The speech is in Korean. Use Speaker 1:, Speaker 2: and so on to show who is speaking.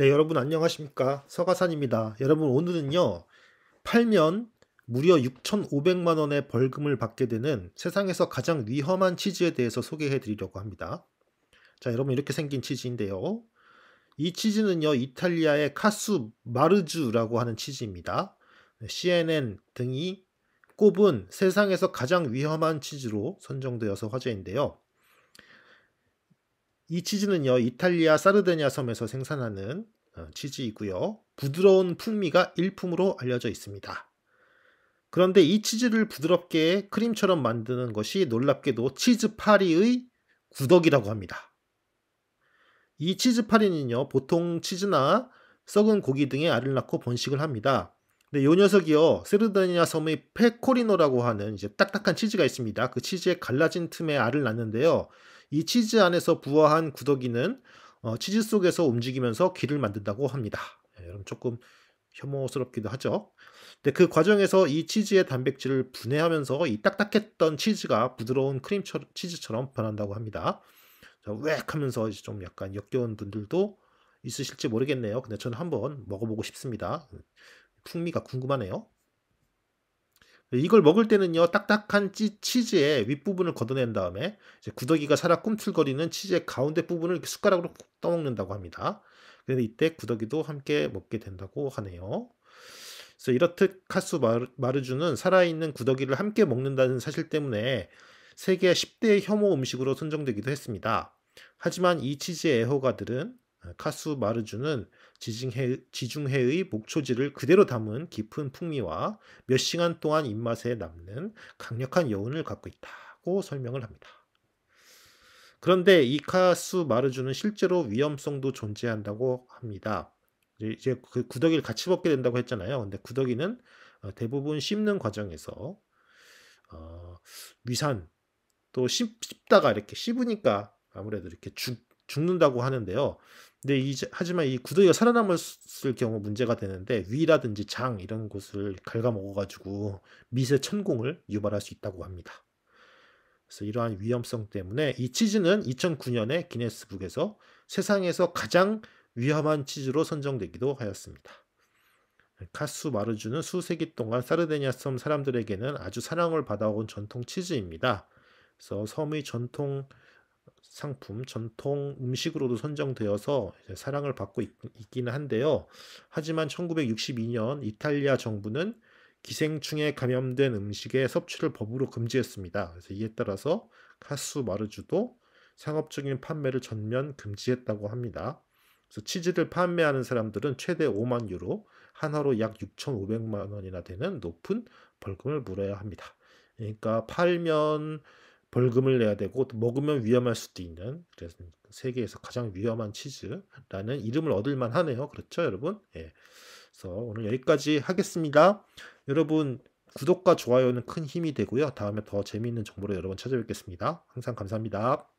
Speaker 1: 네, 여러분 안녕하십니까. 서가산입니다. 여러분 오늘은요, 팔면 무려 6,500만원의 벌금을 받게 되는 세상에서 가장 위험한 치즈에 대해서 소개해 드리려고 합니다. 자, 여러분 이렇게 생긴 치즈인데요. 이 치즈는요, 이탈리아의 카수 마르주라고 하는 치즈입니다. 네, CNN 등이 꼽은 세상에서 가장 위험한 치즈로 선정되어서 화제인데요. 이 치즈는요, 이탈리아 사르데냐 섬에서 생산하는 어, 치즈이고요. 부드러운 풍미가 일품으로 알려져 있습니다. 그런데 이 치즈를 부드럽게 크림처럼 만드는 것이 놀랍게도 치즈파리의 구덕이라고 합니다. 이 치즈파리는요, 보통 치즈나 썩은 고기 등의 알을 낳고 번식을 합니다. 근데 요 녀석이요, 세르다니아 섬의 페코리노라고 하는 이제 딱딱한 치즈가 있습니다. 그 치즈에 갈라진 틈에 알을 낳는데요. 이 치즈 안에서 부화한 구더기는 어, 치즈 속에서 움직이면서 귀를 만든다고 합니다. 예, 여러분 조금 혐오스럽기도 하죠. 근데 그 과정에서 이 치즈의 단백질을 분해하면서 이 딱딱했던 치즈가 부드러운 크림 치즈처럼 변한다고 합니다. 자, 웩 하면서 좀 약간 역겨운 분들도 있으실지 모르겠네요. 근데 저는 한번 먹어보고 싶습니다. 음, 풍미가 궁금하네요. 이걸 먹을 때는요, 딱딱한 찌, 치즈의 윗부분을 걷어낸 다음에 구더기가 살아 꿈틀거리는 치즈의 가운데 부분을 숟가락으로 떠먹는다고 합니다. 그런데 이때 구더기도 함께 먹게 된다고 하네요. 그래서 이렇듯 카스 마르, 마르주는 살아있는 구더기를 함께 먹는다는 사실 때문에 세계 10대 혐오 음식으로 선정되기도 했습니다. 하지만 이 치즈의 애호가들은 카수 마르주는 지중해, 의 목초지를 그대로 담은 깊은 풍미와 몇 시간 동안 입맛에 남는 강력한 여운을 갖고 있다고 설명을 합니다. 그런데 이 카수 마르주는 실제로 위험성도 존재한다고 합니다. 이제 그 구더기를 같이 먹게 된다고 했잖아요. 근데 구더기는 어, 대부분 씹는 과정에서 어, 위산 또 씹, 다가 이렇게 씹으니까 아무래도 이렇게 죽, 죽는다고 하는데요. 근데 이, 하지만 이 구더기가 살아남았을 경우 문제가 되는데 위라든지 장 이런 곳을 갉아먹어가지고 미세 천공을 유발할 수 있다고 합니다. 그래서 이러한 위험성 때문에 이 치즈는 2009년에 기네스북에서 세상에서 가장 위험한 치즈로 선정되기도 하였습니다. 카수 마르주는 수세기 동안 사르데냐 섬 사람들에게는 아주 사랑을 받아온 전통 치즈입니다. 그래서 섬의 전통 상품, 전통 음식으로도 선정되어서 사랑을 받고 있, 기는 한데요. 하지만 1962년 이탈리아 정부는 기생충에 감염된 음식의 섭취를 법으로 금지했습니다. 그래서 이에 따라서 카스 마르주도 상업적인 판매를 전면 금지했다고 합니다. 그래서 치즈를 판매하는 사람들은 최대 5만 유로, 한화로 약 6,500만 원이나 되는 높은 벌금을 물어야 합니다. 그러니까 팔면 벌금을 내야 되고 먹으면 위험할 수도 있는 그래서 세계에서 가장 위험한 치즈라는 이름을 얻을 만하네요. 그렇죠, 여러분? 예. 그래서 오늘 여기까지 하겠습니다. 여러분 구독과 좋아요는 큰 힘이 되고요. 다음에 더 재미있는 정보로 여러분 찾아뵙겠습니다. 항상 감사합니다.